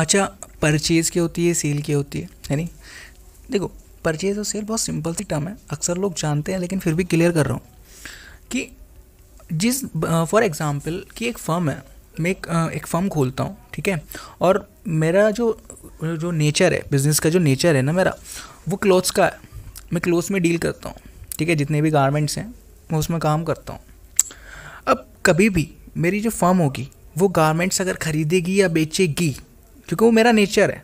अच्छा परचेज़ की होती है सेल की होती है है नहीं देखो परचेज़ और सेल बहुत सिंपल सी टर्म है अक्सर लोग जानते हैं लेकिन फिर भी क्लियर कर रहा हूँ कि जिस फॉर एग्ज़ाम्पल कि एक फर्म है मैं एक एक फर्म खोलता हूँ ठीक है और मेरा जो जो नेचर है बिज़नेस का जो नेचर है ना मेरा वो क्लोथ्स का है मैं क्लोथ्स में डील करता हूँ ठीक है जितने भी गारमेंट्स हैं मैं उसमें काम करता हूँ अब कभी भी मेरी जो फर्म होगी वो गारमेंट्स अगर ख़रीदेगी या बेचेगी क्योंकि वो मेरा नेचर है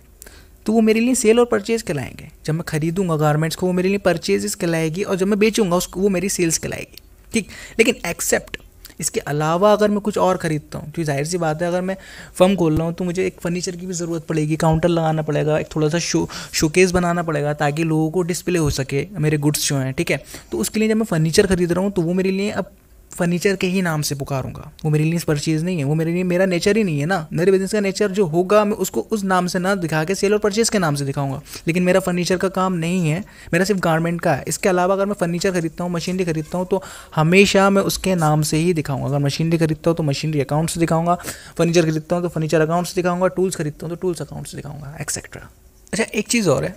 तो वो मेरे लिए सेल और परचेज कहलाएंगे जब मैं खरीदूंगा गारमेंट्स को वो मेरे लिए परचेजेस कहलाएगी और जब मैं बेचूंगा उसको वो मेरी सेल्स कहलाएगी ठीक लेकिन एक्सेप्ट इसके अलावा अगर मैं कुछ और खरीदता हूँ क्योंकि जाहिर सी बात है अगर मैं फर्म खोल रहा हूँ तो मुझे एक फर्नीचर की भी ज़रूरत पड़ेगी काउंटर लगाना पड़ेगा एक थोड़ा सा शो शोकेस बनाना पड़ेगा ताकि लोगों को डिस्प्ले हो सके मेरे गुड्स जो हैं ठीक है तो उसके लिए जब मैं फर्नीचर खरीद रहा हूँ तो वो मेरे लिए अब फर्नीचर के ही नाम से पुकारूंगा वो मेरे लिए परचेज नहीं है वो मेरे लिए मेरा नेचर ही नहीं है ना मेरे बिजनेस का नेचर जो होगा मैं उसको उस नाम से ना दिखा के सेल और परचेज के नाम से दिखाऊंगा लेकिन मेरा फर्नीचर का काम नहीं है मेरा सिर्फ गारमेंट का है इसके अलावा अगर मैं फर्नीचर खरीदता हूँ मशीनरी खरीदता हूँ तो हमेशा मैं उसके नाम से ही दिखाऊंगा अगर मशीनरी खरीदता हूँ तो मशीनरी अकाउंट से दिखाऊंगा फर्नीचर खरीदता हूँ तो फर्नीचर अकाउंट से दिखाऊंगा टूल्स खरीदता हूँ तो टूल्स अकाउंट से दिखाऊंगा एक्सेट्रा अच्छा एक चीज़ और है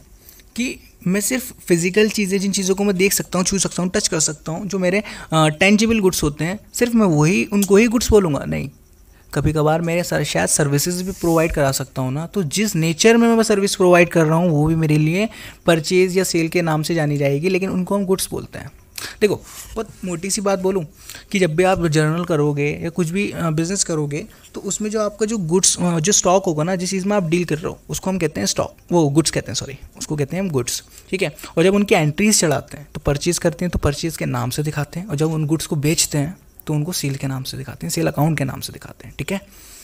कि मैं सिर्फ फिजिकल चीज़ें जिन चीज़ों को मैं देख सकता हूँ छू सकता हूँ टच कर सकता हूँ जो मेरे टेंजिबल गुड्स होते हैं सिर्फ मैं वही उनको ही गुड्स बोलूँगा नहीं कभी कभार मेरे सर शायद सर्विसेज भी प्रोवाइड करा सकता हूँ ना तो जिस नेचर में मैं सर्विस प्रोवाइड कर रहा हूँ वो भी मेरे लिए परचेज़ या सेल के नाम से जानी जाएगी लेकिन उनको हम गुड्स बोलते हैं देखो बहुत मोटी सी बात बोलूँ कि जब भी आप जर्नल करोगे या कुछ भी बिज़नेस करोगे तो उसमें जो आपका जो गुड्स जो स्टॉक होगा ना जिस चीज़ में आप डील कर रहे हो उसको हम कहते हैं स्टॉक वो गुड्स कहते हैं सॉरी उसको कहते हैं हम गुड्स ठीक है और जब उनकी एंट्रीज चढ़ाते हैं तो परचेज़ करते हैं तो परचेज़ के नाम से दिखाते हैं और जब उन गुड्स को बेचते हैं तो उनको सेल के नाम से दिखाते हैं सेल अकाउंट के नाम से दिखाते हैं ठीक है